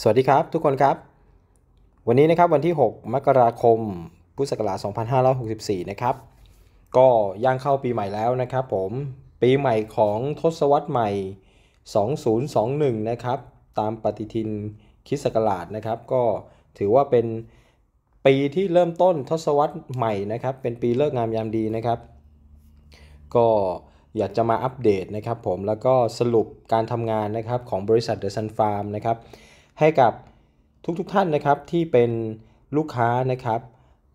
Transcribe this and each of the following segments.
สวัสดีครับทุกคนครับ วันนี้นะครับวันที่ 6 มกราคมพุทธศักราช2564นะครับ ก็ย่างเข้าปีใหม่แล้วนะครับผมปีใหม่ของทศวรรษใหม่ 2021นะครับ ตามปฏิทินคิดศักราชนะครับ ก็ถือว่าเป็นปีที่เริ่มต้นทศวรรษใหม่นะครับ เป็นปีเลิกงามยามดีนะครับ ก็อยากจะมาอัปเดตนะครับผมแล้วก็สรุปการทำงานนะครับของบริษัท The Sun Farm นะครับให้กับทุกๆทท่านนะครับที่เป็นลูกค้านะครับ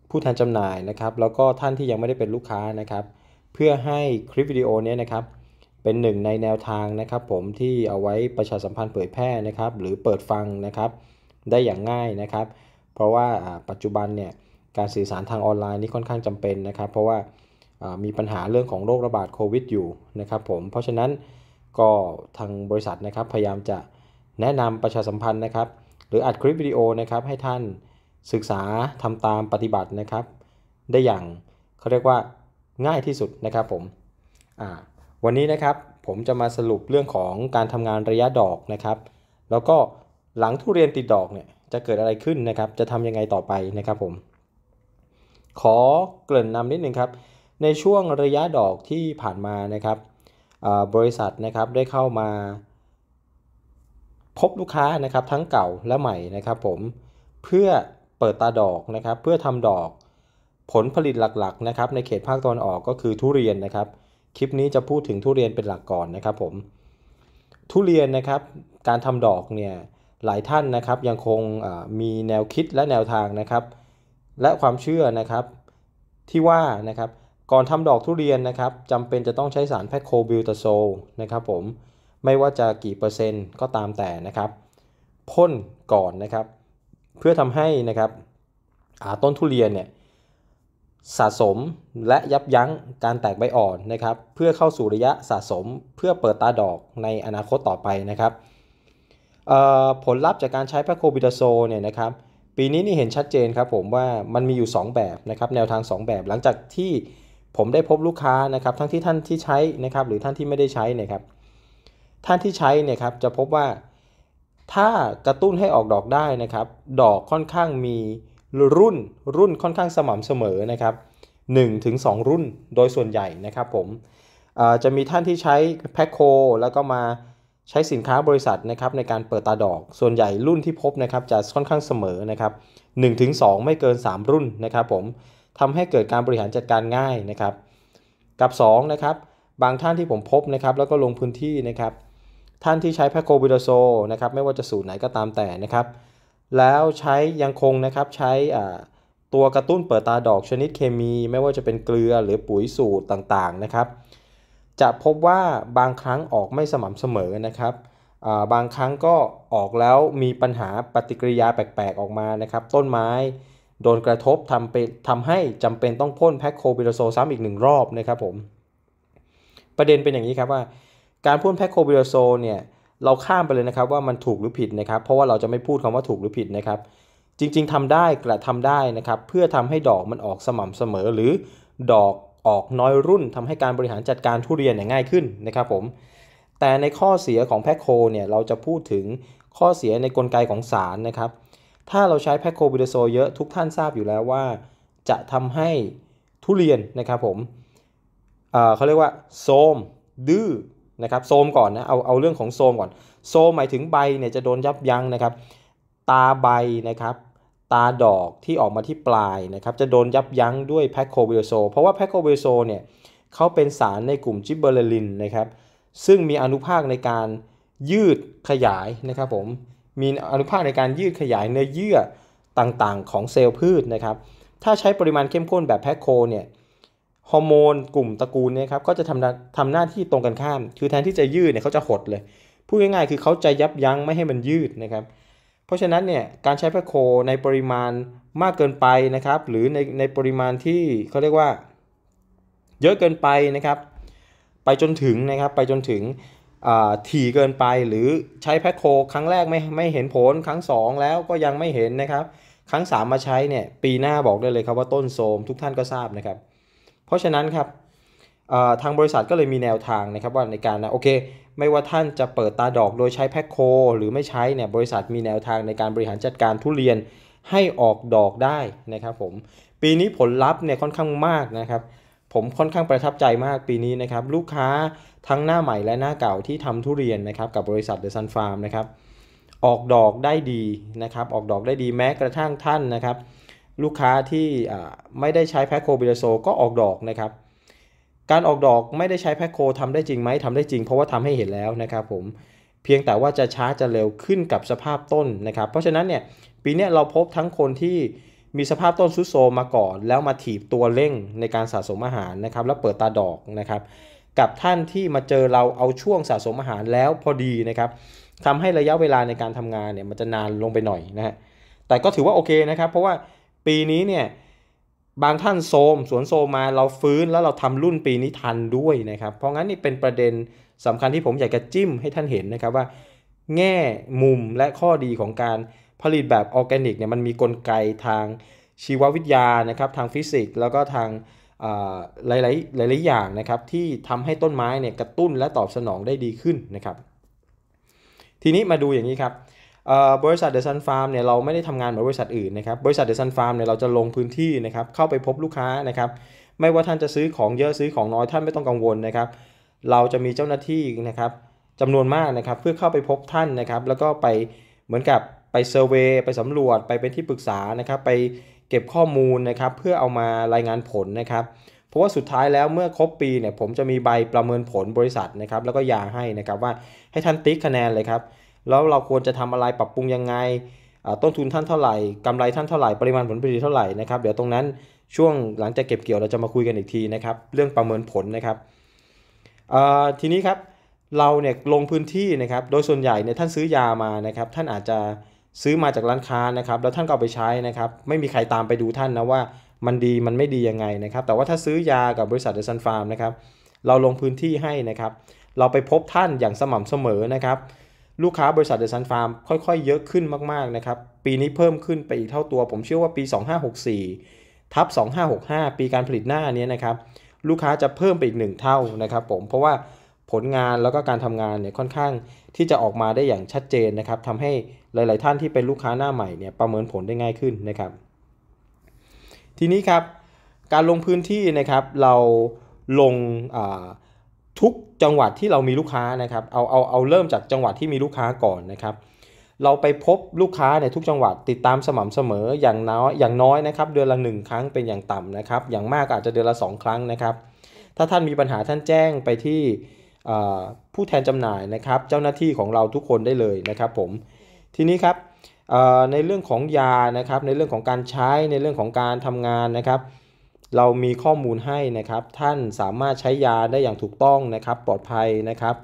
ผู้แทนจำหน่ายนะครับแล้วก็ท่านที่ยังไม่ได้เป็นลูกค้านะครับ เพื่อให้คลิปวิดีโอนี้นะครับเป็นหนึ่งในแนวทางนะครับผมที่เอาไว้ประชาสัมพันธ์เผยแพร่นะครับหรือเปิดฟังนะครับได้อย่างง่ายนะครับ เพราะว่าปัจจุบันเนี่ยการสื่อสารทางออนไลน์นี่ค่อนข้างจำเป็นนะครับ เพราะว่ามีปัญหาเรื่องของโรคระบาดโควิดอยู่นะครับผมเพราะฉะนั้นก็ทางบริษัทนะครับพยายามจะแนะนำประชาสัมพันธ์นะครับ หรืออัดคลิปวิดีโอนะครับ ให้ท่านศึกษาทำตามปฏิบัตินะครับ ได้อย่างเขาเรียกว่าง่ายที่สุดนะครับผมวันนี้นะครับผมจะมาสรุปเรื่องของการทำงานระยะดอกนะครับ แล้วก็หลังทุเรียนติดดอกเนี่ยจะเกิดอะไรขึ้นนะครับ จะทำยังไงต่อไปนะครับผมขอเกริ่นนำนิดนึงครับ ในช่วงระยะดอกที่ผ่านมานะครับบริษัทนะครับได้เข้ามาพบลูกค้านะครับทั้งเก่าและใหม่นะครับ ผมเพื่อเปิดตาดอกนะครับเพื่อทำดอก ผลผลิตหลักๆนะครับในเขตภาคตอนออกก็คือทุเรียนนะครับ คลิปนี้จะพูดถึงทุเรียนเป็นหลักก่อนนะครับผมทุเรียนนะครับการทำดอกเนี่ยหลายท่านนะครับยังคงมีแนวคิดและแนวทางนะครับและความเชื่อนะครับ ที่ว่านะครับก่อนทำดอกทุเรียนนะครับจำเป็นจะต้องใช้สารแพคโคบิลตาโซนะครับผมไม่ว่าจะกี่เปอร์เซ็นต์ก็ตามแต่นะครับพ่นก่อนนะครับ เพื่อทำให้นะครับต้นทุเรียนเนี่ยสะสมและยับยั้งการแตกใบอ่อนนะครับ เพื่อเข้าสู่ระยะสะสมเพื่อเปิดตาดอกในอนาคตต่อไปนะครับผลลัพธ์จากการใช้พระโคบิดาโซเนี่ยนะครับ ปีนี้นี่เห็นชัดเจนครับ ผมว่ามันมีอยู่ 2 แบบนะครับ แนวทาง 2 แบบหลังจากที่ผมได้พบลูกค้านะครับ ทั้งที่ท่านที่ใช้นะครับ หรือท่านที่ไม่ได้ใช้นะครับท่านที่ใช้เนี่ยครับจะพบว่า ถ้ากระตุ้นให้ออกดอกได้นะครับ ดอกค่อนข้างมีรุ่นรุ่นค่อนข้างสม่ำเสมอนะครับ1ถึง2รุ่นโดยส่วนใหญ่นะครับผมจะมีท่านที่ใช้แพ็คโคแล้วก็มาใช้สินค้าบริษัทนะครับ ในการเปิดตาดอกส่วนใหญ่รุ่นที่พบนะครับจะค่อนข้างเสมอนะครับ1ถึง2ไม่เกิน 3 รุ่นนะครับ ผมทำให้เกิดการบริหารจัดการง่ายนะครับ กับ 2 นะครับ บางท่านที่ผมพบนะครับ แล้วก็ลงพื้นที่นะครับท่านที่ใช้แพคโคบิโดโซนะครับไม่ว่าจะสูตรไหนก็ตามแต่นะครับ แล้วใช้ยังคงนะครับใช้ตัวกระตุ้นเปิดตาดอกชนิดเคมีไม่ว่าจะเป็นเกลือหรือปุ๋ยสูตรต่างๆนะครับ จะพบว่าบางครั้งออกไม่สม่ำเสมอนะครับบางครั้งก็ออกแล้วมีปัญหาปฏิกิริยาแปลกๆออกมานะครับ ต้นไม้โดนกระทบทำเป็นทำให้จำเป็นต้องพ่นแพคโคบิโดโซซ้ำอีกหนึ่งรอบนะครับผมประเด็นเป็นอย่างนี้ครับว่าการพ่นแพคโคบิโดโซเนี่ย เราข้ามไปเลยนะครับว่ามันถูกหรือผิดนะครับ เพราะว่าเราจะไม่พูดคำว่าถูกหรือผิดนะครับ จริง ๆ ทำได้ กระทำได้นะครับ เพื่อทำให้ดอกมันออกสม่ำเสมอ หรือดอกออกน้อยรุ่น ทำให้การบริหารจัดการทุเรียนยง่ายขึ้นนะครับผม แต่ในข้อเสียของแพคโคเนี่ยเราจะพูดถึงข้อเสียในกลไกของสารนะครับ ถ้าเราใช้แพคโคบิโดโซเยอะทุกท่านทราบอยู่แล้วว่า จะทำให้ทุเรียนนะครับผมเเขาเรียกว่าโซมดื้อนะครับโซมก่อนนะเอาเอาเรื่องของโซมก่อนโซมหมายถึงใบเนี่ยจะโดนยับยั้งนะครับตาใบนะครับตาดอกที่ออกมาที่ปลายนะครับจะโดนยับยั้งด้วยแพคโคเบลโซเพราะว่าแพคโคเบลโซเนี่ยเขาเป็นสารในกลุ่มจิบเบอร์ลินนะครับซึ่งมีอนุภาคในการยืดขยายนะครับผมมีอนุภาคในการยืดขยายเนื้อเยื่อต่างๆของเซลล์พืชนะครับถ้าใช้ปริมาณเข้มข้นแบบแพคโคเนี่ยฮอร์โมนกลุ่มตระกูลเนี่ยครับก็จะทำทำหน้าที่ตรงกันข้าม คือแทนที่จะยืดเนี่ยเขาจะหดเลย พูดง่าย ๆ คือเขาจะยับยั้งไม่ให้มันยืดนะครับ เพราะฉะนั้นเนี่ยการใช้แพคโคในปริมาณมากเกินไปนะครับหรือในในปริมาณที่เขาเรียกว่า เยอะเกินไปนะครับไปจนถึงนะครับไปจนถึงถี่เกินไปหรือใช้แพคโคครั้งแรกไม่ไม่เห็นผลครั้ง 2 แล้วก็ยังไม่เห็นนะครับครั้ง 3 มาใช้เนี่ยปีหน้าบอกได้เลยครับว่าต้นโทมทุกท่านก็ทราบนะครับเพราะฉะนั้นครับทางบริษัทก็เลยมีแนวทางนะครับว่าในการนะโอเค ไม่ว่าท่านจะเปิดตาดอกโดยใช้แพ็คโคหรือไม่ใช้เนี่ยบริษัทมีแนวทางในการบริหารจัดการทุเรียนให้ออกดอกได้นะครับผมปีนี้ผลลัพธ์เนี่ยค่อนข้างมากนะครับ ผมค่อนข้างประทับใจมากปีนี้นะครับ ลูกค้าทั้งหน้าใหม่และหน้าเก่า ที่ทำทุเรียนนะครับ กับบริษัทเดอะซันฟาร์มนะครับออกดอกได้ดีนะครับ ออกดอกได้ดีแม้กระทั่งท่านนะครับลูกค้าที่ไม่ได้ใช้แพคโคบิลโซก็ออกดอกนะครับ การออกดอกไม่ได้ใช้แพคโคทำได้จริงไหมทำได้จริงเพราะว่าทำให้เห็นแล้วนะครับผม เพียงแต่ว่าจะช้าจะเร็วขึ้นกับสภาพต้นนะครับ เพราะฉะนั้นเนี่ยปีนี้เราพบทั้งคนที่มีสภาพต้นซุดโซมาก่อน แล้วมาถีบตัวเร่งในการสะสมอาหารนะครับแล้วเปิดตาดอกนะครับ กับท่านที่มาเจอเราเอาช่วงสะสมอาหารแล้วพอดีนะครับทำให้ระยะเวลาในการทำงานเนี่ยมันจะนานลงไปหน่อยนะฮะ แต่ก็ถือว่าโอเคนะครับเพราะว่าปีนี้เนี่ยบางท่านโซมสวนโซมมาเราฟื้นแล้วเราทำรุ่นปีนี้ทันด้วยนะครับ เพราะงั้นนี่เป็นประเด็นสำคัญที่ผมอยากจะจิ้ม ให้ท่านเห็นนะครับว่า แง่มุมและข้อดีของการผลิตแบบออร์แกนิกเนี่ยมันมีกลไกทางชีววิทยานะครับ ทางฟิสิกส์แล้วก็ทางหลายๆหลายๆอย่างนะครับ ที่ทำให้ต้นไม้เนี่ยกระตุ้นและตอบสนองได้ดีขึ้นนะครับ ทีนี้มาดูอย่างนี้ครับบริษัทเดอะซันฟาร์มเนี่ยเราไม่ได้ทำงานเหมือนบริษัทอื่นนะครับบริษัทเดอะซันฟาร์มเนี่ยเราจะลงพื้นที่นะครับ เข้าไปพบลูกค้านะครับไม่ว่าท่านจะซื้อของเยอะซื้อของน้อยท่านไม่ต้องกังวลนะครับ เราจะมีเจ้าหน้าที่นะครับจำนวนมากนะครับ เพื่อเข้าไปพบท่านนะครับ แล้วก็ไปเหมือนกับไปเซอร์เวยไปสำรวจไปเป็นที่ปรึกษานะครับไปเก็บข้อมูลนะครับเพื่อเอามารายงานผลนะครับเพราะว่าสุดท้ายแล้วเมื่อครบปีเนี่ย ผมจะมีใบประเมินผลบริษัทนะครับแล้วก็ยาให้นะครับว่าให้ท่านติ๊กคะแนนเลยครับแล้วเราควรจะทำอะไรปรับปรุงยังไง ต้นทุนท่านเท่าไหร่กำไรท่านเท่าไหร่ ปริมาณผลผลิตเท่าไหร่นะครับ เดี๋ยวตรงนั้นช่วงหลังจากเก็บเกี่ยวเราจะมาคุยกันอีกทีนะครับ เรื่องประเมินผลนะครับ ทีนี้ครับเราเนี่ยลงพื้นที่นะครับ โดยส่วนใหญ่เนี่ยท่านซื้อยามานะครับ ท่านอาจจะซื้อมาจากร้านค้านะครับ แล้วท่านก็เอาไปใช้นะครับ ไม่มีใครตามไปดูท่านนะว่ามันดีมันไม่ดียังไงนะครับ แต่ว่าถ้าซื้อยากับบริษัทเดซันฟาร์มนะครับ เราลงพื้นที่ให้นะครับ เราไปพบท่านอย่างสม่ำเสมอนะครับลูกค้าบริษัทเดอะซันฟาร์ม ค่อย ๆ เยอะขึ้นมาก ๆ นะครับ ปีนี้เพิ่มขึ้นไปอีกเท่าตัว ผมเชื่อว่าปี 2564 ทับ 2565 ปีการผลิตหน้านี้นะครับลูกค้าจะเพิ่มไปอีกหนึ่งเท่านะครับผม เพราะว่าผลงานแล้วก็การทำงานเนี่ยค่อนข้างที่จะออกมาได้อย่างชัดเจนนะครับทำให้หลาย ๆท่านที่เป็นลูกค้าหน้าใหม่เนี่ยประเมินผลได้ง่ายขึ้นนะครับทีนี้ครับการลงพื้นที่นะครับเราลงอ่าทุกจังหวัดที่เรามีลูกค้านะครับ เอา เอา เอาเริ่มจากจังหวัดที่มีลูกค้าก่อนนะครับ เราไปพบลูกค้าในทุกจังหวัดติดตามสม่ำเสมออย่างน้อยอย่างน้อยนะครับ เดือนละ 1 ครั้งเป็นอย่างต่ำนะครับ อย่างมากอาจจะเดือนละ 2 ครั้งนะครับ ถ้าท่านมีปัญหาท่านแจ้งไปที่ผู้แทนจำหน่ายนะครับเจ้าหน้าที่ของเราทุกคนได้เลยนะครับผมทีนี้ครับในเรื่องของยานะครับ ในเรื่องของการใช้ในเรื่องของการทำงานนะครับเรามีข้อมูลให้นะครับท่านสามารถใช้ยาได้อย่างถูกต้องนะครับ ปลอดภัยนะครับ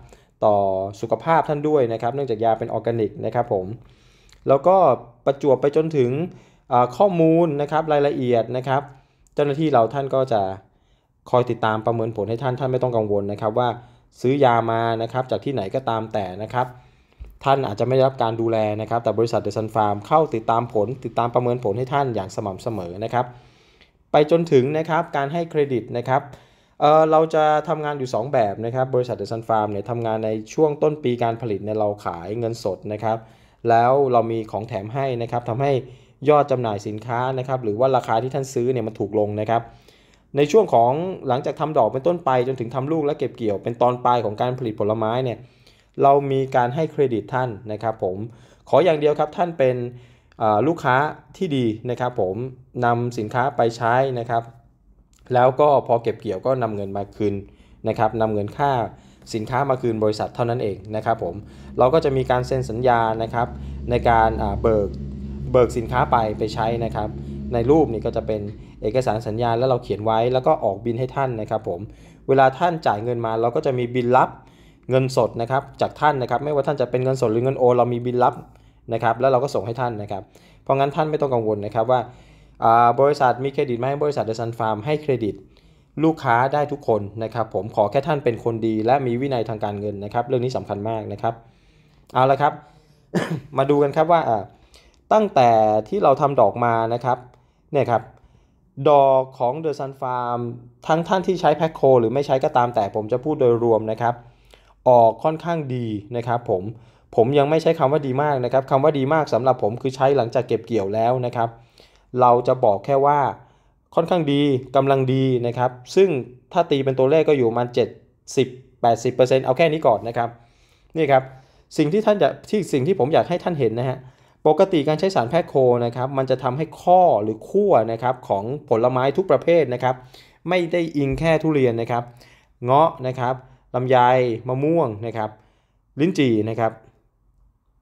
ต่อสุขภาพท่านด้วยนะครับเนื่องจากยาเป็นออร์แกนิกนะครับผมแล้วก็ประจวบไปจนถึงข้อมูลนะครับรายละเอียดนะครับ เจ้าหน้าที่เราท่านก็จะคอยติดตามประเมินผลให้ท่าน ท่านไม่ต้องกังวลนะครับ ว่าซื้อยามานะครับ จากที่ไหนก็ตามแต่นะครับ ท่านอาจจะไม่ได้รับการดูแลนะครับ แต่บริษัทเดซันฟาร์มเข้าติดตามผล ติดตามประเมินผลให้ท่านอย่างสม่ำเสมอนะครับไปจนถึงนะครับการให้เครดิตนะครับเเราจะทำงานอยู่ 2 แบบนะครับ บริษัทเดซันฟาร์มเนี่ยทำงานในช่วงต้นปีการผลิตเนี่ยเราขายเงินสดนะครับ แล้วเรามีของแถมให้นะครับทำให้ยอดจำหน่ายสินค้านะครับหรือว่าราคาที่ท่านซื้อเนี่ยมันถูกลงนะครับ ในช่วงของหลังจากทำดอกเป็นต้นไปจนถึงทำลูกและเก็บเกี่ยวเป็นตอนปลายของการผลิตผลไม้เนี่ยเรามีการให้เครดิตท่านนะครับผมขออย่างเดียวครับท่านเป็นลูกค้าที่ดีนะครับผมนำสินค้าไปใช้นะครับ แล้วก็พอเก็บเกี่ยวก็นำเงินมาคืนนะครับนำเงินค่าสินค้ามาคืนบริษัทเท่านั้นเองนะครับผม เราก็จะมีการเซ็นสัญญานะครับในการเบิก เบิกสินค้าไปไปใช้นะครับ ในรูปนี่ก็จะเป็นเอกสารสัญญาแล้วเราเขียนไว้ แล้วก็ออกบินให้ท่านนะครับผม เวลาท่านจ่ายเงินมาเราก็จะมีบินรับเงินสดนะครับจากท่านนะครับ ไม่ว่าท่านจะเป็นเงินสดหรือเงินโอนเรามีบินรับนะครับแล้วเราก็ส่งให้ท่านนะครับ เพราะงั้นท่านไม่ต้องกังวลนะครับว่าบริษัทมีเครดิตไหมบริษัทเดอะซันฟาร์มให้เครดิตลูกค้าได้ทุกคนนะครับ ผมขอแค่ท่านเป็นคนดีและมีวินัยทางการเงินนะครับ เรื่องนี้สำคัญมากนะครับ เอาละครับ มาดูกันครับว่าตั้งแต่ที่เราทำดอกมานะครับ เนี่ยครับดอกของ The Sun Farm ทั้งท่านที่ใช้แพ็คโคหรือไม่ใช้ก็ตามแต่ผมจะพูดโดยรวมนะครับ ออกค่อนข้างดีนะครับ ผม ผมยังไม่ใช้คำว่าดีมากนะครับคำว่าดีมากสำหรับผมคือใช้หลังจากเก็บเกี่ยวแล้วนะครับเราจะบอกแค่ว่าค่อนข้างดีกำลังดีนะครับ ซึ่งถ้าตีเป็นตัวเลขก็อยู่ประมาณ70 80%เอาแค่นี้ก่อนนะครับ นี่ครับสิ่งที่ท่านจะที่สิ่งที่ผมอยากให้ท่านเห็นนะฮะ ปกติการใช้สารแพทย์โคนะครับ มันจะทำให้ข้อหรือขั้วนะครับของผลไม้ทุกประเภทนะครับ ไม่ได้อิงแค่ทุเรียนนะครับ เงาะนะครับลำไยมะม่วงนะครับ ลิ้นจี่นะครับ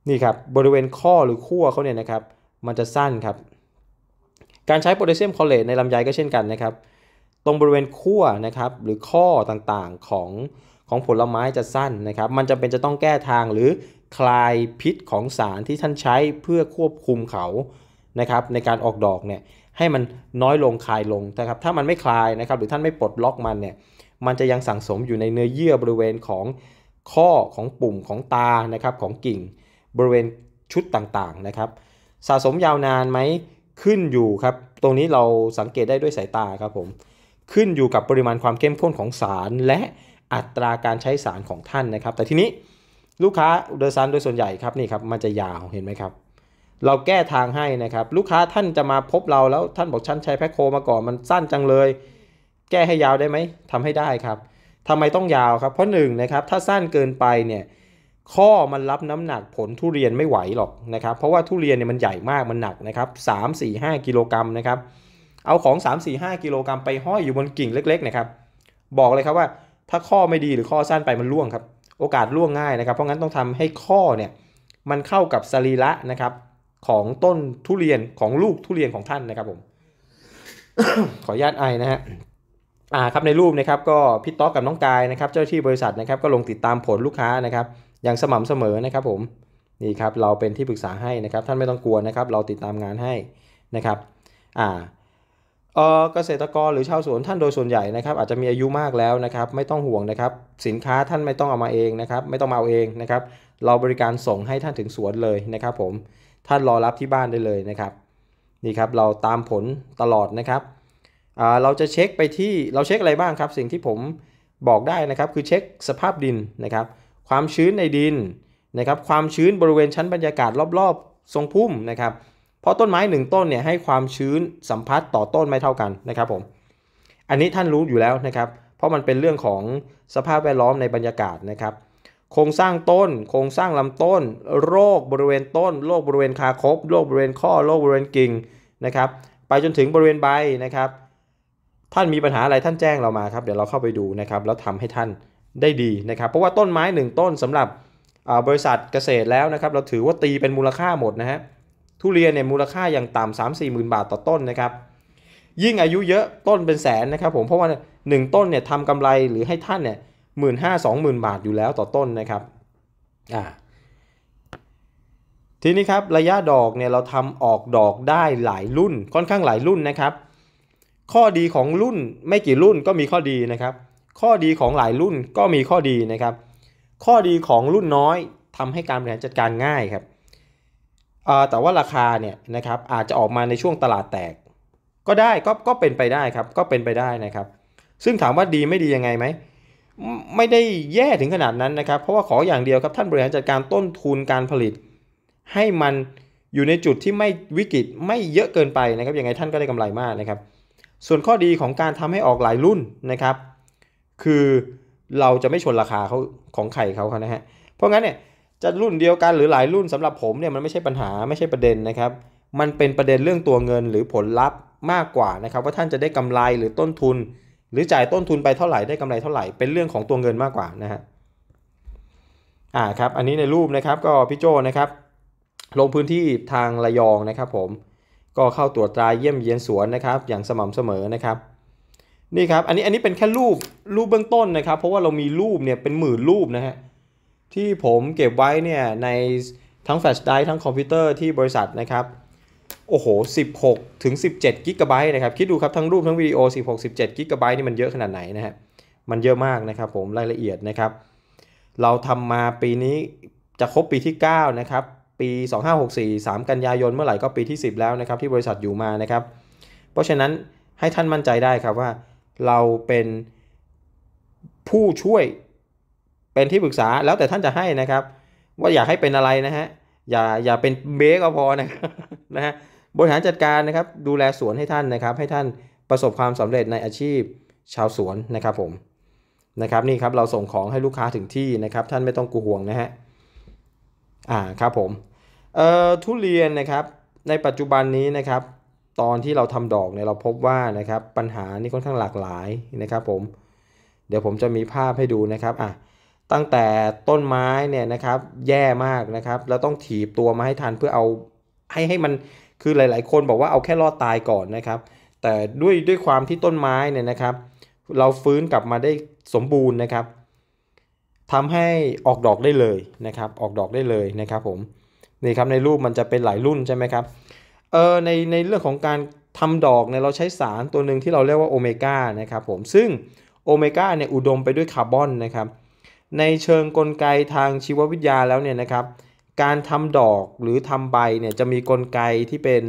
นี่ครับบริเวณข้อหรือขั้วเขาเนี่ยนะครับ มันจะสั้นครับการใช้โพแทสเซียมคอเลตในลำไยก็เช่นกันนะครับ ตรงบริเวณขั้วนะครับหรือข้อต่างๆของของผลไม้จะสั้นนะครับมันจะเป็นจะต้องแก้ทางหรือคลายพิษของสารที่ท่านใช้เพื่อควบคุมเขานะครับในการออกดอกเนี่ยให้มันน้อยลงคลายลงนะครับถ้ามันไม่คลายนะครับหรือท่านไม่ปลดล็อกมันเนี่ยมันจะยังสั่งสมอยู่ในเนื้อเยื่อบริเวณของข้อของปุ่มของตานะครับของกิ่งบริเวณชุดต่างๆนะครับสะสมยาวนานไหมขึ้นอยู่ครับ ตรงนี้เราสังเกตได้ด้วยสายตาครับผม ขึ้นอยู่กับปริมาณความเข้มข้นของสารและอัตราการใช้สารของท่านนะครับ แต่ทีนี้ลูกค้าเดอซันโดยส่วนใหญ่ครับนี่ครับ มันจะยาวเห็นไหมครับ เราแก้ทางให้นะครับ ลูกค้าท่านจะมาพบเราแล้วท่านบอกฉันใช้แพ็คโคมาก่อนมันสั้นจังเลย แก้ให้ยาวได้ไหมทำให้ได้ครับ ทำไมต้องยาวครับ เพราะหนึ่งนะครับถ้าสั้นเกินไปเนี่ยข้อมันรับน้ำหนักผลทุเรียนไม่ไหวหรอกนะครับ เพราะว่าทุเรียนเนี่ยมันใหญ่มากมันหนักนะครับสามสี่ห้ากิโลกรัมนะครับ เอาของสามสี่ห้ากิโลกรัมไปห้อยอยู่บนกิ่งเล็ก ๆ นะครับ บอกเลยครับว่าถ้าข้อไม่ดีหรือข้อสั้นไปมันร่วงครับ โอกาสร่วงง่ายนะครับ เพราะงั้นต้องทำให้ข้อเนี่ยมันเข้ากับสรีระนะครับ ของต้นทุเรียนของลูกทุเรียนของท่านนะครับผมขออนุญาตไอนะฮะอ่าครับในรูปนะครับก็พี่ต๊อกกับน้องกายนะครับเจ้าที่บริษัทนะครับก็ลงติดตามผลลูกค้านะครับอย่างสม่ำเสมอนะครับ ผมนี่ครับเราเป็นที่ปรึกษาให้นะครับ ท่านไม่ต้องกลัวนะครับ เราติดตามงานให้นะครับอ่าเออเกษตรกรหรือชาวสวนท่านโดยส่วนใหญ่นะครับ อาจจะมีอายุมากแล้วนะครับ ไม่ต้องห่วงนะครับ สินค้าท่านไม่ต้องเอามาเองนะครับ ไม่ต้องมาเอาเองนะครับ เราบริการส่งให้ท่านถึงสวนเลยนะครับ ผมท่านรอรับที่บ้านได้เลยนะครับนี่ครับเราตามผลตลอดนะครับเราจะเช็คไปที่เราเช็คอะไรบ้างครับ สิ่งที่ผมบอกได้นะครับ คือเช็คสภาพดินนะครับความชื้นในดินนะครับความชื้นบริเวณชั้นบรรยากาศรอบ ๆ ทรงพุ่มนะครับเพราะต้นไม้หนึ่งต้นเนี่ยให้ความชื้นสัมพัทธ์ต่อต้นไม่เท่ากันนะครับผมอันนี้ท่านรู้อยู่แล้วนะครับเพราะมันเป็นเรื่องของสภาพแวดล้อมในบรรยากาศนะครับโครงสร้างต้น โครงสร้างลำต้น โรคบริเวณต้นโรคบริเวณคาคบ โรคบริเวณข้อโรคบริเวณกิ่งนะครับไปจนถึงบริเวณใบนะครับท่านมีปัญหาอะไรท่านแจ้งเรามาครับเดี๋ยวเราเข้าไปดูนะครับแล้วทำให้ท่านได้ดีนะครับเพราะว่าต้นไม้ 1 ต้นสำหรับบริษัทเกษตรแล้วนะครับ เราถือว่าตีเป็นมูลค่าหมดนะฮะทุเรียนเนี่ยมูลค่าอย่างต่ำสามสี่หมื่นบาทต่อต้นนะครับ ยิ่งอายุเยอะต้นเป็นแสนนะครับ ผมเพราะว่า 1 ต้นเนี่ยทำกำไรหรือให้ท่านเนี่ยหมื่นห้าสองหมื่นบาทอยู่แล้วต่อต้นนะครับอ่าทีนี้ครับระยะดอกเนี่ยเราทำออกดอกได้หลายรุ่นค่อนข้างหลายรุ่นนะครับ ข้อดีของรุ่นไม่กี่รุ่นก็มีข้อดีนะครับข้อดีของหลายรุ่นก็มีข้อดีนะครับ ข้อดีของรุ่นน้อย ทำให้การบริหารจัดการง่ายครับ แต่ว่าราคาเนี่ยนะครับอาจจะออกมาในช่วงตลาดแตก ก็ได้ก็ก็เป็นไปได้ครับก็เป็นไปได้นะครับ ซึ่งถามว่าดีไม่ดียังไงไหมไม่ได้แย่ถึงขนาดนั้นนะครับ เพราะว่าขออย่างเดียวครับท่านบริหารจัดการต้นทุนการผลิต ให้มันอยู่ในจุดที่ไม่วิกฤตไม่เยอะเกินไปนะครับยังไงท่านก็ได้กำไรมากนะครับ ส่วนข้อดีของการทำให้ออกหลายรุ่นนะครับคือเราจะไม่ชนราคาเขาของไข่เขานะฮะ เพราะงั้นเนี่ยจะรุ่นเดียวกันหรือหลายรุ่นสำหรับผมเนี่ยมันไม่ใช่ปัญหาไม่ใช่ประเด็นนะครับ มันเป็นประเด็นเรื่องตัวเงินหรือผลลัพธ์มากกว่านะครับว่าท่านจะได้กำไรหรือต้นทุน หรือจ่ายต้นทุนไปเท่าไหร่ได้กำไรเท่าไหร่เป็นเรื่องของตัวเงินมากกว่านะฮะ อ่าครับ อันนี้ในรูปนะครับก็พี่โจนะครับ ลงพื้นที่ทางระยองนะครับ ผมก็เข้าตรวจตราเยี่ยมเยียนสวนนะครับ อย่างสม่ำเสมอนะครับนี่ครับอันนี้อันนี้เป็นแค่รูปรูปเบื้องต้นนะครับ เพราะว่าเรามีรูปเนี่ยเป็นหมื่นรูปนะฮะที่ผมเก็บไว้เนี่ยในทั้งแฟลชไดร์ทั้งคอมพิวเตอร์ที่บริษัทนะครับโอ้โห16ถึง17กิกะไบต์นะครับ คิดดูครับทั้งรูปทั้งวิดีโอ16 17กิกะไบต์นี่มันเยอะขนาดไหนนะฮะมันเยอะมากนะครับผมรายละเอียดนะครับ เราทำมาปีนี้จะครบปีที่ 9 นะครับ ปี 2564 3 กันยายนเมื่อไหร่ก็ปีที่ 10 แล้วนะครับที่บริษัทอยู่มานะครับเพราะฉะนั้นให้ท่านมั่นใจได้ครับว่าเราเป็นผู้ช่วยเป็นที่ปรึกษาแล้วแต่ท่านจะให้นะครับ ว่าอยากให้เป็นอะไรนะฮะอย่าอย่าเป็นเบสก็พอนะนะฮะบริหารจัดการนะครับ ดูแลสวนให้ท่านนะครับ ให้ท่านประสบความสำเร็จในอาชีพชาวสวนนะครับผม นะครับนี่ครับเราส่งของให้ลูกค้าถึงที่นะครับ ท่านไม่ต้องกลัวห่วงนะฮะอ่าครับผมเอ่อทุเรียนนะครับในปัจจุบันนี้นะครับตอนที่เราทำดอกเนี่ยเราพบว่านะครับปัญหานี่ค่อนข้างหลากหลายนะครับ ผม เดี๋ยวผมจะมีภาพให้ดูนะครับอ่ะตั้งแต่ต้นไม้เนี่ยนะครับแย่มากนะครับแล้วต้องถีบตัวมาให้ทันเพื่อเอาให้ให้มันคือหลายๆ คนบอกว่าเอาแค่รอดตายก่อนนะครับ แต่ด้วยด้วยความที่ต้นไม้เนี่ยนะครับ เราฟื้นกลับมาได้สมบูรณ์นะครับทำให้ออกดอกได้เลยนะครับ ออกดอกได้เลยนะครับผมนี่ครับในรูปมันจะเป็นหลายรุ่นใช่ไหมครับเออในในเรื่องของการทำดอกเนี่ยเราใช้สารตัวหนึ่งที่เราเรียกว่าโอเมก้านะครับผมซึ่งโอเมก้าเนี่ยอุดมไปด้วยคาร์บอนนะครับ ในเชิงกลไกทางชีววิทยาแล้วเนี่ยนะครับ การทำดอกหรือทำใบเนี่ยจะมีกลไกที่เป็น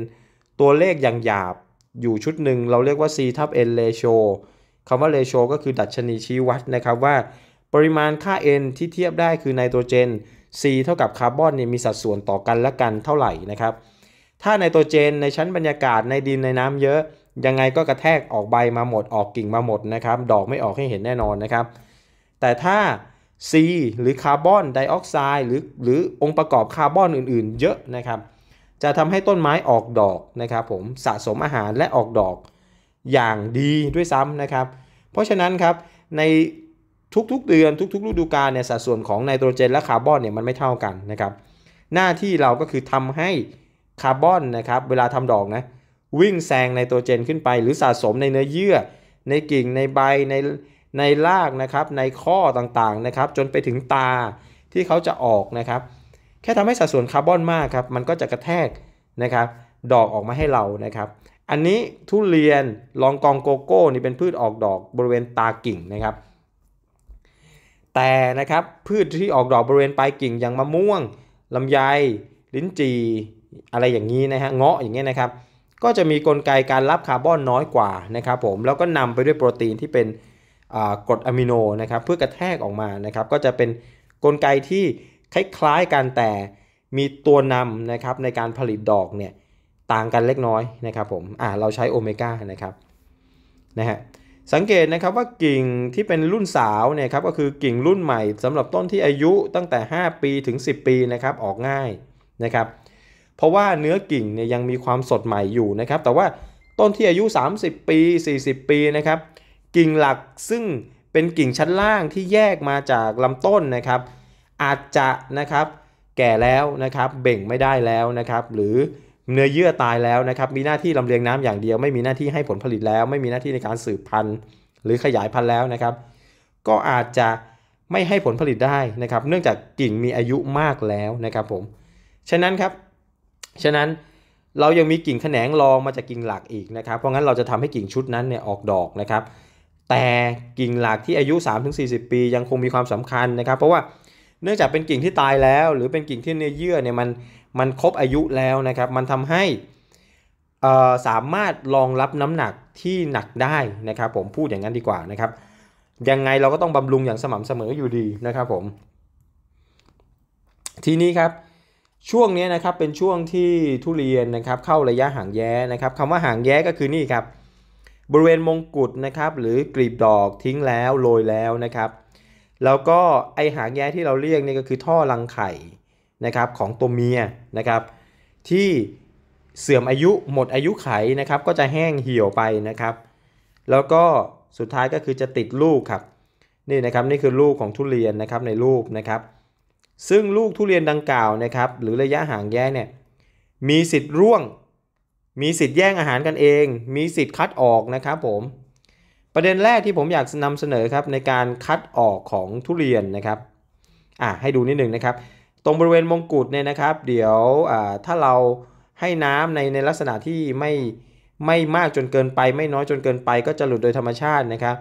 ตัวเลขอย่างหยาบอยู่ชุดหนึ่งเราเรียกว่า C ทับ N ratio คำว่า ratio ก็คือดัชนีชี้วัดนะครับว่าปริมาณค่า N ที่เทียบได้คือไนโตรเจน C เท่ากับคาร์บอนเนี่ยมีสัดส่วนต่อกันและกันเท่าไหร่นะครับถ้าไนโตรเจนในชั้นบรรยากาศในดินในน้ำเยอะ ยังไงก็กระแทกออกใบมาหมดออกกิ่งมาหมดนะครับดอกไม่ออกให้เห็นแน่นอนนะครับ แต่ถ้า C หรือคาร์บอนไดออกไซด์หรือหรือองค์ประกอบคาร์บอนอื่นๆเยอะนะครับจะทำให้ต้นไม้ออกดอกนะครับผมสะสมอาหารและออกดอกอย่างดีด้วยซ้ำนะครับ เพราะฉะนั้นครับ ในทุกๆเดือนทุกๆฤดูกาลเนี่ยสัดส่วนของไนโตรเจนและคาร์บอนเนี่ยมันไม่เท่ากันนะครับหน้าที่เราก็คือทำให้คาร์บอนนะครับเวลาทำดอกนะวิ่งแซงในตัวเจนขึ้นไป หรือสะสมในเนื้อเยื่อในกิ่งในใบในในรากนะครับในข้อต่างๆนะครับจนไปถึงตาที่เขาจะออกนะครับ แค่ทำให้สัดส่วนคาร์บอนมากครับมันก็จะกระแทกนะครับดอกออกมาให้เรานะครับ อันนี้ทุเรียนลองกองโกโก้นี่เป็นพืชออกดอกบริเวณตากิ่งนะครับ แต่นะครับพืชที่ออกดอกบริเวณปลายกิ่งอย่างมะม่วงลำไย ลิ้นจีอะไรอย่างนี้นะฮะ เงาะอย่างเงี้ยนะครับ ก็จะมีกลไกการรับคาร์บอนน้อยกว่านะครับ ผม แล้วก็นำไปด้วยโปรตีนที่เป็นกรดอะมิโนนะครับ เพื่อกระแทกออกมา นะครับ ก็จะเป็นกลไกที่คล้ายๆกันแต่มีตัวนำนะครับในการผลิตดอกเนี่ย ต่างกันเล็กน้อยนะครับ ผมอ่าเราใช้โอเมก้านะครับ นะฮะ สังเกตนะครับว่ากิ่งที่เป็นรุ่นสาวเนี่ยครับ ก็คือกิ่งรุ่นใหม่ สำหรับต้นที่อายุตั้งแต่ 5ปีถึง10ปีนะครับ ออกง่ายนะครับเพราะว่าเนื้อกิ่งเนี่ยยังมีความสดใหม่อยู่นะครับ แต่ว่าต้นที่อายุ 30 ปี 40 ปีนะครับ กิ่งหลักซึ่งเป็นกิ่งชั้นล่างที่แยกมาจากลำต้นนะครับ อาจจะนะครับแก่แล้วนะครับ เบ่งไม่ได้แล้วนะครับ หรือเนื้อเยื่อตายแล้วนะครับมีหน้าที่ลำเลียงน้ำอย่างเดียว ไม่มีหน้าที่ให้ผลผลิตแล้ว ไม่มีหน้าที่ในการสืบพันธุ์ หรือขยายพันธุ์แล้วนะครับ ก็อาจจะไม่ให้ผลผลิตได้นะครับ เนื่องจากกิ่งมีอายุมากแล้วนะครับผมฉะนั้นครับฉะนั้นเรายังมีกิ่งแขนงรองมาจากกิ่งหลักอีกนะครับ เพราะงั้นเราจะทำให้กิ่งชุดนั้นเนี่ยออกดอกนะครับ แต่กิ่งหลักที่อายุ 3-40 ปี ยังคงมีความสำคัญนะครับ เพราะว่าเนื่องจากเป็นกิ่งที่ตายแล้ว หรือเป็นกิ่งที่เนื้อเยื่อเนี่ยมันมันครบอายุแล้วนะครับ มันทำให้สามารถรองรับน้ำหนักที่หนักได้นะครับ ผมพูดอย่างนั้นดีกว่านะครับยังไงเราก็ต้องบำรุงอย่างสม่ำเสมออยู่ดีนะครับผม ทีนี้ครับช่วงนี้นะครับเป็นช่วงที่ทุเรียนนะครับ เข้าระยะห่างแย้นะครับคำว่าห่างแย้ก็คือนี่ครับ บริเวณมงกุฎนะครับ หรือกลีบดอกทิ้งแล้วโรยแล้วนะครับแล้วก็ไอหางแย้ที่เราเรียกนี่ก็คือท่อรังไข่นะครับของตัวเมียนะครับ ที่เสื่อมอายุหมดอายุไขนะครับ ก็จะแห้งเหี่ยวไปนะครับ แล้วก็สุดท้ายก็คือจะติดลูกครับ นี่นะครับนี่คือลูกของทุเรียนนะครับในรูปนะครับซึ่งลูกทุเรียนดังกล่าวนะครับหรือระยะห่างแย่เนี่ยมีสิทธิ์ร่วง มีสิทธิ์แย่งอาหารกันเอง มีสิทธิ์คัดออกนะครับผมประเด็นแรกที่ผมอยากนำเสนอครับในการคัดออกของทุเรียนนะครับอ่ะให้ดูนิดหนึ่งนะครับ ตรงบริเวณมงกุฎเนี่ยนะครับ เดี๋ยวอ่าถ้าเราให้น้ำในในลักษณะที่ไม่ไม่มากจนเกินไป ไม่น้อยจนเกินไปก็จะหลุดโดยธรรมชาตินะครับ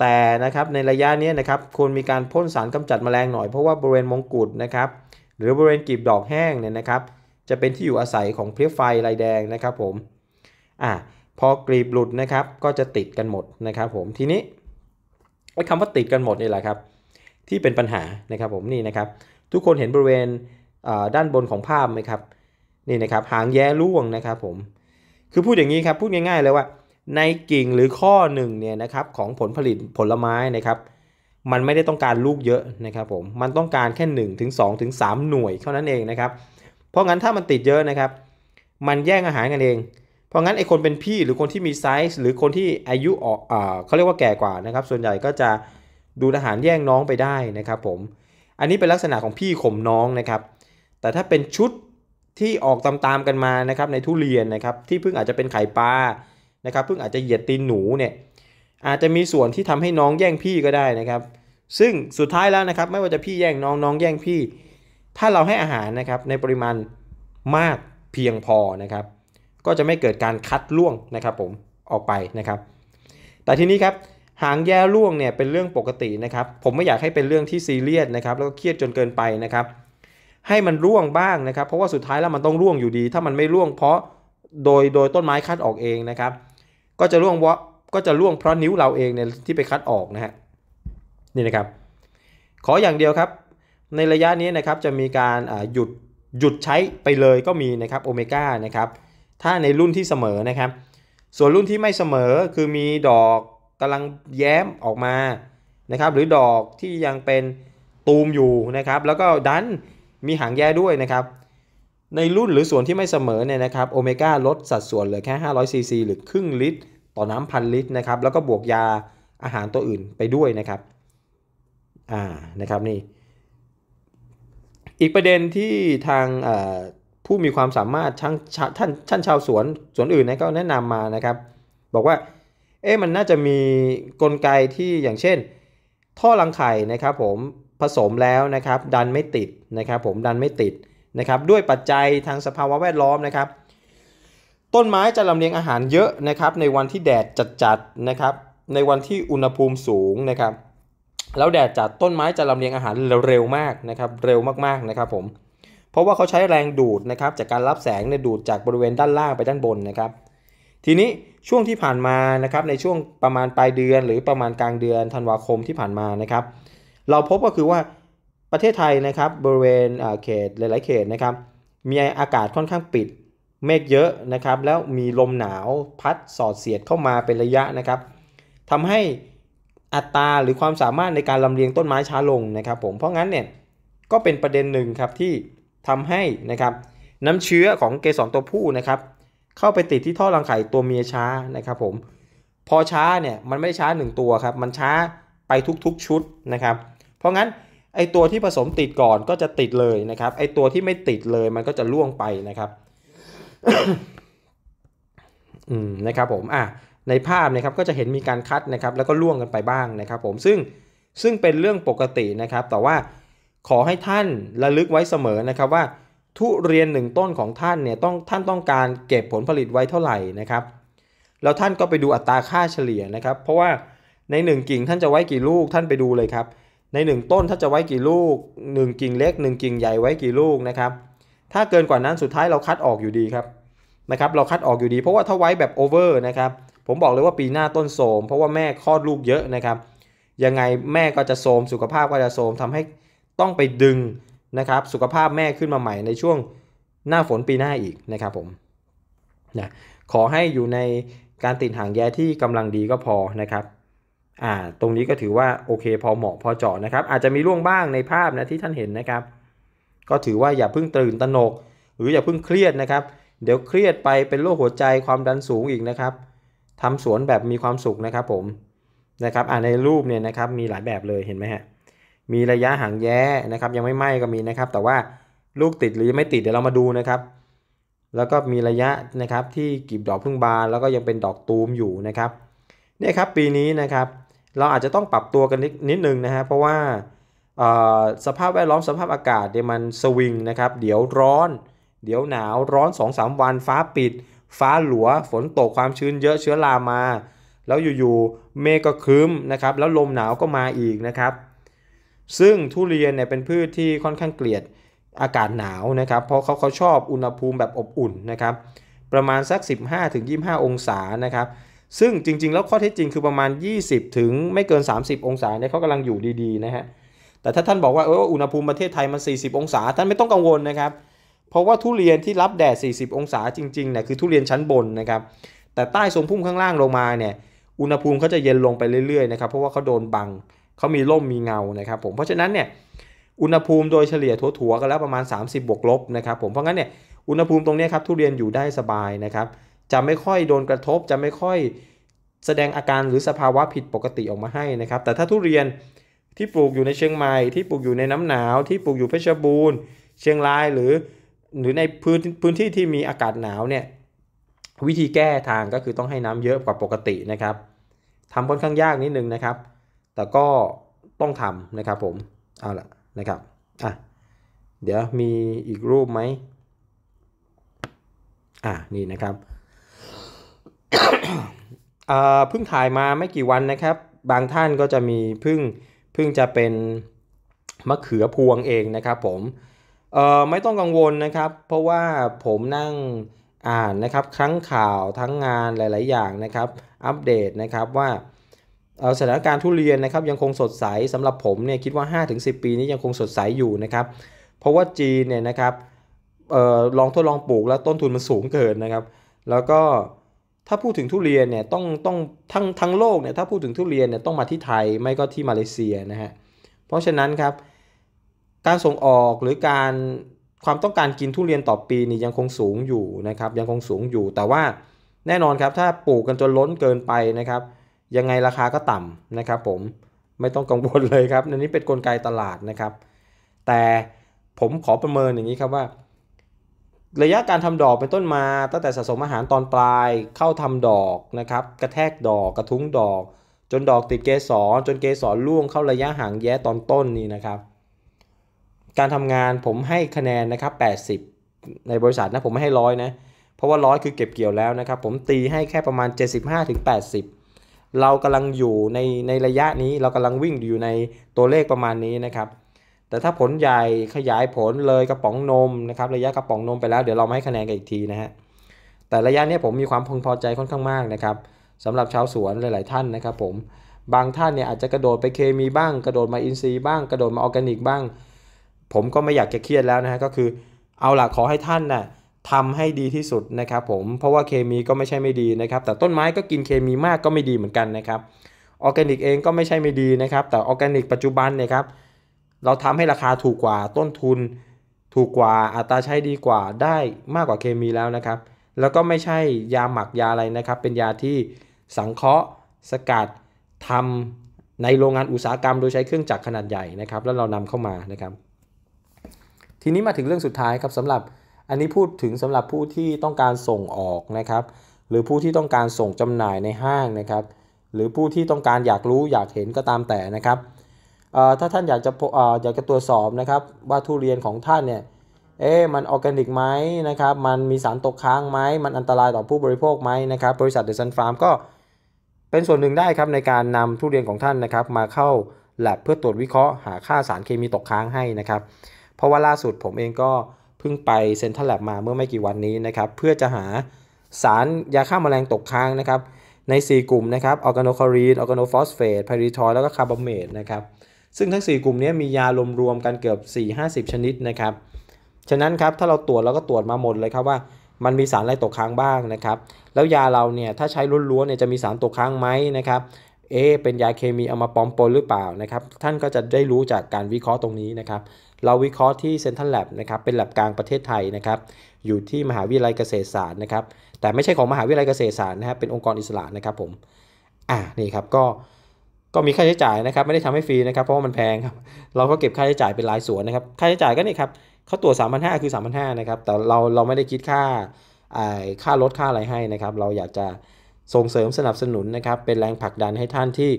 แต่นะครับในระยะนี้นะครับควรมีการพ่นสารกำจัดแมลงหน่อย เพราะว่าบริเวณมงกุฎนะครับหรือบริเวณกีบดอกแห้งเนี่ยนะครับจะเป็นที่อยู่อาศัยของเพลี้ยไฟลายแดงนะครับผมอ่ะพอกรีบหลุดนะครับก็จะติดกันหมดนะครับผมทีนี้ไอ้คำว่าติดกันหมดนี่แหละครับ ที่เป็นปัญหานะครับผมนี่นะครับทุกคนเห็นบริเวณด้านบนของภาพไหมครับนี่นะครับหางแย้ร่วงนะครับผมคือพูดอย่างนี้ครับพูดง่ายๆเลยว่าในกิ่งหรือข้อหนึ่งเนี่ยนะครับของผลผลิตผลไม้นะครับมันไม่ได้ต้องการลูกเยอะนะครับผมมันต้องการแค่1นถึงสถึงสหน่วยเท่านั้นเองนะครับ เพราะงั้นถ้ามันติดเยอะนะครับมันแย่งอาหารกันเอง เพราะงั้นไอคนเป็นพี่ หรือคนที่มีไซส์หรือคนที่อายุออเขาเรียกว่าแก่กว่านะครับส่วนใหญ่ก็จะดูอาหารแย่งน้องไปได้นะครับผมอันนี้เป็นลักษณะของพี่ข่มน้องนะครับแต่ถ้าเป็นชุดที่ออกตามๆกันมานะครับในทุเรียนนะครับที่เพิ่งอาจจะเป็นไข่ปลานะครับเพิ่งอาจจะเหยียดตีนหนูเนี่ย อาจจะมีส่วนที่ทำให้น้องแย่งพี่ก็ได้นะครับ ซึ่งสุดท้ายแล้วนะครับ ไม่ว่าจะพี่แย่งน้องน้องแย่งพี่ ถ้าเราให้อาหารนะครับในปริมาณมากเพียงพอนะครับ ก็จะไม่เกิดการคัดล่วงนะครับ ผมออกไปนะครับ แต่ทีนี้ครับหางแย่ล่วงเนี่ยเป็นเรื่องปกตินะครับ ผมไม่อยากให้เป็นเรื่องที่ซีเรียสนะครับ แล้วก็เครียดจนเกินไปนะครับ ให้มันร่วงบ้างนะครับ เพราะว่าสุดท้ายแล้วมันต้องร่วงอยู่ดี ถ้ามันไม่ร่วงเพราะโดยโดยต้นไม้คัดออกเองนะครับก็จะร่วงวะก็จะร่วงเพราะนิ้วเราเองเนี่ยที่ไปคัดออกนะฮะนี่นะครับ ขออย่างเดียวครับในระยะนี้นะครับจะมีการหยุดหยุดใช้ไปเลยก็มีนะครับโอเมก้านะครับ ถ้าในรุ่นที่เสมอนะครับ ส่วนรุ่นที่ไม่เสมอคือมีดอกกำลังแย้มออกมานะครับ หรือดอกที่ยังเป็นตูมอยู่นะครับ แล้วก็ดันมีหางแย่ด้วยนะครับในรุ่นหรือส่วนที่ไม่เสมอเนี่ยนะครับโอเมก้าลดสัดส่วนเหลือแค่500ซีซีหรือครึ่งลิตรต่อน้ำพันลิตรนะครับแล้วก็บวกยาอาหารตัวอื่นไปด้วยนะครับอ่านะครับนี่อีกประเด็นที่ทางผู้มีความสามารถช่างท่านท่านชาวสวนสวนอื่นนะก็แนะนำมานะครับ บอกว่าเอ๊ะมันน่าจะมีกลไกที่อย่างเช่นท่อรังไข่นะครับผมผสมแล้วนะครับ ดันไม่ติดนะครับผมดันไม่ติดนะครับด้วยปัจจัยทางสภาวะแวดล้อมนะครับ ต้นไม้จะลำเลียงอาหารเยอะนะครับในวันที่แดดจัดๆนะครับในวันที่อุณหภูมิสูงนะครับแล้วแดดจัดต้นไม้จะลำเลียงอาหารเร็วมากนะครับเร็วมากๆนะครับผมเพราะว่าเขาใช้แรงดูดนะครับจากการรับแสงเนี่ยดูดจากบริเวณด้านล่างไปด้านบนนะครับ ทีนี้ช่วงที่ผ่านมานะครับในช่วงประมาณปลายเดือนหรือประมาณกลางเดือนธันวาคมที่ผ่านมานะครับ เราพบก็คือว่าประเทศไทยนะครับบริเวณเขต หลาย ๆเขตนะครับมีอากาศค่อนข้างปิดเมฆเยอะนะครับแล้วมีลมหนาวพัดสอดเสียดเข้ามาเป็นระยะนะครับทำให้อัตราหรือความสามารถในการลำเลียงต้นไม้ช้าลงนะครับผมเพราะงั้นเนี่ยก็เป็นประเด็นหนึ่งครับที่ทำให้นะครับน้ำเชื้อของเกสรตัวผู้นะครับเข้าไปติดที่ท่อรังไข่ตัวเมียช้านะครับผมพอช้าเนี่ยมันไม่ได้ช้า 1 ตัวครับมันช้าไปทุกๆชุดนะครับเพราะงั้นไอตัวที่ผสมติดก่อนก็จะติดเลยนะครับ ไอตัวที่ไม่ติดเลยมันก็จะล่วงไปนะครับอืมนะครับ ผมอ่ะในภาพนะครับก็จะเห็นมีการคัดนะครับ แล้วก็ล่วงกันไปบ้างนะครับผมซึ่งซึ่งเป็นเรื่องปกตินะครับ แต่ว่าขอให้ท่านระลึกไว้เสมอนะครับ ว่าทุเรียนหนึ่งต้นของท่านเนี่ยต้องท่านต้องการเก็บผลผลิตไว้เท่าไหร่นะครับแล้วท่านก็ไปดูอัตราค่าเฉลี่ยนะครับ เพราะว่าใน1กิ่งท่านจะไว้กี่ลูกท่านไปดูเลยครับใน 1 ต้นถ้าจะไว้กี่ลูก 1 กิ่งเล็ก 1 กิ่งใหญ่ไว้กี่ลูกนะครับ ถ้าเกินกว่านั้นสุดท้ายเราคัดออกอยู่ดีครับนะครับ เราคัดออกอยู่ดีเพราะว่าถ้าไว้แบบโอเวอร์นะครับผมบอกเลยว่าปีหน้าต้นโสมเพราะว่าแม่คลอดลูกเยอะนะครับ ยังไงแม่ก็จะโสมสุขภาพก็จะโสมทำให้ต้องไปดึงนะครับ สุขภาพแม่ขึ้นมาใหม่ในช่วงหน้าฝนปีหน้าอีกนะครับผมนะขอให้อยู่ในการติดห่างแย่ที่กำลังดีก็พอนะครับอ่า ตรงนี้ก็ถือว่าโอเค พอเหมาะพอเจาะนะครับอาจจะมีร่วงบ้างในภาพนะที่ท่านเห็นนะครับ ก็ถือว่าอย่าเพิ่งตื่นตระหนก หรืออย่าเพิ่งเครียดนะครับ เดี๋ยวเครียดไปเป็นโรคหัวใจความดันสูงอีกนะครับทำสวนแบบมีความสุขนะครับผมนะครับ อ่าในรูปเนี่ยนะครับมีหลายแบบเลยเห็นไหมฮะมีระยะห่างแย้นะครับ ยังไม่ไหม้ก็มีนะครับ แต่ว่าลูกติดหรือยังไม่ติดเดี๋ยวเรามาดูนะครับ แล้วก็มีระยะนะครับที่กลีบดอกพึ่งบานแล้วก็ยังเป็นดอกตูมอยู่นะครับ เนี่ยครับปีนี้นะครับเราอาจจะต้องปรับตัวกันนิดนิดนึงนะฮะเพราะว่าสภาพแวดล้อมสภาพอากาศเดี๋ยมันสวิงนะครับ เดี๋ยวร้อน เดี๋ยวหนาวร้อน 2-3 วัน ฟ้าปิด ฟ้าหลัว ฝนตกความชื้นเยอะเชื้อรามา แล้วอยู่ ๆ เมฆก็คืึมนะครับแล้วลมหนาวก็มาอีกนะครับ ซึ่งทุเรียนเนี่ยเป็นพืชที่ค่อนข้างเกลียดอากาศหนาวนะครับ เพราะเขาเขาชอบอุณหภูมิแบบอบอุ่นนะครับ ประมาณสัก15-25 องศานะครับซึ่งจริง ๆ แล้วข้อเท็จจริงคือประมาณ 20 ถึงไม่เกิน 30 องศาเนี่ยเขากำลังอยู่ดีๆนะฮะ แต่ถ้าท่านบอกว่า เอออุณหภูมิประเทศไทยมัน 40 องศาท่านไม่ต้องกังวลนะครับ เพราะว่าทุเรียนที่รับแดด 40 องศาจริงๆเนี่ยคือทุเรียนชั้นบนนะครับ แต่ใต้ทรงพุ่มข้างล่างลงมาเนี่ย อุณหภูมิเขาจะเย็นลงไปเรื่อยๆนะครับเพราะว่าเขาโดนบังเขามีร่มมีเงานะครับผม เพราะฉะนั้นเนี่ยอุณหภูมิโดยเฉลี่ยทั่วๆกันแล้วประมาณ 30 บวกลบนะครับผม เพราะงั้นเนี่ยอุณหภูมิตรงนี้ครับทุเรียนอยู่ได้สบายนะครับจะไม่ค่อยโดนกระทบ จะไม่ค่อยแสดงอาการหรือสภาวะผิดปกติออกมาให้นะครับ แต่ถ้าทุเรียนที่ปลูกอยู่ในเชียงใหม่ที่ปลูกอยู่ในน้ำหนาว ที่ปลูกอยู่เพชรบูรณ์ เชียงรายหรือหรือในพื้นพื้นที่ที่มีอากาศหนาวเนี่ยวิธีแก้ทางก็คือต้องให้น้ำเยอะกว่าปกตินะครับทำค่อนข้างยากนิดนึงนะครับ แต่ก็ต้องทำนะครับ ผมเอาล่ะนะครับอ่ะเดี๋ยวมีอีกรูปไหมอ่ะนี่นะครับเพิ่งถ่ายมาไม่กี่วันนะครับ บางท่านก็จะมีพึ่ง พึ่งจะเป็น มะเขือพวงเองนะครับผม ไม่ต้องกังวลนะครับ เพราะว่าผมนั่งอ่านนะครับทั้งข่าวทั้งงานหลาย ๆ อย่างนะครับ อัปเดตนะครับว่าสถานการณ์ทุเรียนนะครับยังคงสดใสสำหรับผมเนี่ยคิดว่า5-10 ปีนี้ยังคงสดใสอยู่นะครับ เพราะว่าจีนเนี่ยนะครับลองทดลองปลูกแล้วต้นทุนมันสูงเกินนะครับ แล้วก็ถ้าพูดถึงทุเรียนเนี่ยต้องต้องทั้งทั้งโลกเนี่ยถ้าพูดถึงทุเรียนเนี่ยต้องมาที่ไทยไม่ก็ที่มาเลเซียนะฮะเพราะฉะนั้นครับการส่งออกหรือการความต้องการกินทุเรียนต่อปีนี่ยังคงสูงอยู่นะครับยังคงสูงอยู่ แต่ว่าแน่นอนครับถ้าปลูกกันจนล้นเกินไปนะครับยังไงราคาก็ต่ำนะครับผมไม่ต้องกังวลเลยครับอันนี้เป็นนกลไกตลาดนะครับแต่ผมขอประเมินอย่างนี้ครับว่าระยะการทำดอกเป็นต้นมา ตั้งแต่สะสมอาหารตอนปลายเข้าทำดอกนะครับ กระแทกดอกกระทุ้งดอก จนดอกติดเกสรจนเกสรล่วงเข้าระยะห่างแย้ตอนต้นนี่นะครับ การทำงานผมให้คะแนนนะครับ 80 ในบริษัทนะผมไม่ให้ร้อยนะเพราะว่าร้อยคือเก็บเกี่ยวแล้วนะครับผมตีให้แค่ประมาณ 75-80 เรากำลังอยู่ในในระยะนี้เรากำลังวิ่งอยู่ในตัวเลขประมาณนี้นะครับแต่ถ้าผลใหญ่ขยายผลเลยกระป๋องนมนะครับระยะกระป๋องนมไปแล้วเดี๋ยวเราให้คะแนนกันอีกทีนะฮะแต่ระยะนี้ผมมีความพึงพอใจค่อนข้างมากนะครับสำหรับชาวสวนหลาย ๆ ท่านนะครับผมบางท่านเนี่ยอาจจะกระโดดไปเคมีบ้างกระโดดมาอินทรีย์บ้างกระโดดมาออร์แกนิกบ้างผมก็ไม่อยากจะเครียดแล้วนะฮะก็คือเอาล่ะขอให้ท่านนะ่ะทำให้ดีที่สุดนะครับผมเพราะว่าเคมีก็ไม่ใช่ไม่ดีนะครับ แต่ต้นไม้ก็กินเคมีมากก็ไม่ดีเหมือนกันนะครับออร์แกนิกเองก็ไม่ใช่ไม่ดีนะครับแต่ออร์แกนิกปัจจุบันเนี่ยครับเราทำให้ราคาถูกกว่าต้นทุน ถูกกว่าอัตราใช้ดีกว่าได้มากกว่าเคมีแล้วนะครับ แล้วก็ไม่ใช่ยาหมักยาอะไรนะครับ เป็นยาที่สังเคราะห์สกัดทำในโรงงานอุตสาหกรรม โดยใช้เครื่องจักรขนาดใหญ่นะครับแล้วเรานำเข้ามานะครับ ทีนี้มาถึงเรื่องสุดท้ายครับสำหรับอันนี้พูดถึงสำหรับผู้ที่ต้องการส่งออกนะครับ หรือผู้ที่ต้องการส่งจำหน่ายในห้างนะครับ หรือผู้ที่ต้องการอยากรู้อยากเห็นก็ตามแต่นะครับถ้าท่านอยากจะอยากจะตรวจสอบนะครับว่าทุเรียนของท่านเนี่ยเอ๊ะมันออร์แกนิกไหมนะครับมันมีสารตกค้างไหมมันอันตรายต่อผู้บริโภคไหมนะครับ บริษัทเดอะซันฟาร์มก็เป็นส่วนหนึ่งได้ครับในการนำทุเรียนของท่านนะครับ มาเข้าแลบเพื่อตรวจวิเคราะห์หาค่าสารเคมีตกค้างให้นะครับ เพราะว่าล่าสุดผมเองก็เพิ่งไปเซ็นทรัลแลบมาเมื่อไม่กี่วันนี้นะครับ เพื่อจะหาสารยาฆ่ามาแมลงตกค้างนะครับ ใน 4 กลุ่มนะครับออร์แกโนคารีนออร์แกโนฟอสเฟตไพริทอยแล้วก็คาร์บอเมตนะครับซึ่งทั้ง 4 กลุ่มนี้มียารวมๆกันเกือบ 4-50 ชนิดนะครับ ฉะนั้นครับ ถ้าเราตรวจเราก็ตรวจมาหมดเลยครับว่ามันมีสารอะไรตกค้างบ้างนะครับ แล้วยาเราเนี่ยถ้าใช้ล้วนๆเนี่ยจะมีสารตกค้างไหมนะครับ เอ๊เป็นยาเคมีเอามาปลอมปนหรือเปล่านะครับท่านก็จะได้รู้จากการวิเคราะห์ตรงนี้นะครับเราวิเคราะห์ที่เซ็นทรัลแลบนะครับเป็นแลบกลางประเทศไทยนะครับอยู่ที่มหาวิทยาลัยเกษตรศาสตร์นะครับแต่ไม่ใช่ของมหาวิทยาลัยเกษตรศาสตร์นะครับเป็นองค์กรอิสระนะครับผมอ่านี่ครับก็ก็มีค่าใช้จ่ายนะครับไม่ได้ทำให้ฟรีนะครับเพราะว่ามันแพงครับเราก็เก็บค่าใช้จ่ายเป็นรายส่วนนะครับค่าใช้จ่ายก็นี่ครับเขาตัวนห้าคือ3,500 นะครับ แต่เราเราไม่ได้คิดค่าค่ารถค่าอะไรให้นะครับเราอยากจะส่งเสริมสนับสนุนนะครับเป็นแรงผลักดันให้ท่านที่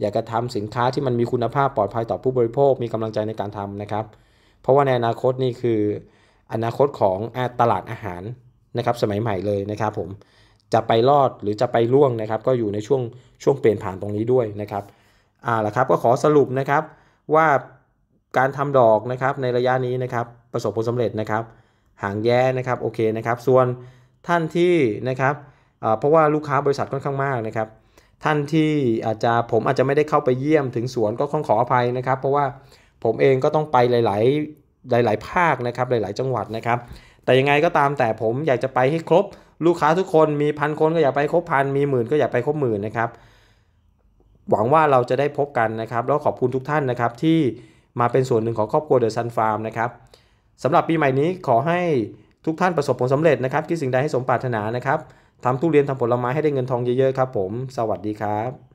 อยากจะทำสินค้าที่มันมีคุณภาพปลอดภัยต่อผู้บริโภคมีกำลังใจในการทำนะครับเพราะว่าในอนาคตนี่คือ อนาคตของตลาดอาหารนะครับสมัยใหม่เลยนะครับผมจะไปรอดหรือจะไปร่วงนะครับก็อยู่ในช่วงช่วงเปลี่ยนผ่านตรงนี้ด้วยนะครับอ่าละครับก็ขอสรุปนะครับว่าการทำดอกนะครับในระยะนี้นะครับประสบผลสำเร็จนะครับหางแย้นะครับโอเคนะครับส่วนท่านที่นะครับเพราะว่าลูกค้าบริษัทค่อนข้างมากนะครับท่านที่อาจจะผมอาจจะไม่ได้เข้าไปเยี่ยมถึงสวนก็ต้องขออภัยนะครับ เพราะว่าผมเองก็ต้องไปหลายหลายภาคนะครับหลาย ๆ จังหวัดนะครับ แต่ยังไงก็ตามแต่ผมอยากจะไปให้ครบลูกค้าทุกคนมีพันคนก็อยากไปครบพันมีหมื่นก็อยากไปครบหมื่นนะครับ หวังว่าเราจะได้พบกันนะครับ แล้วขอบคุณทุกท่านนะครับที่มาเป็นส่วนหนึ่งของครอบครัวเดอะซันฟาร์มนะครับสำหรับปีใหม่นี้ขอให้ทุกท่านประสบผลสำเร็จนะครับคิดสิ่งใดให้สมปรารถนานะครับทำทุเรียนทำผลไม้ให้ได้เงินทองเยอะๆครับผมสวัสดีครับ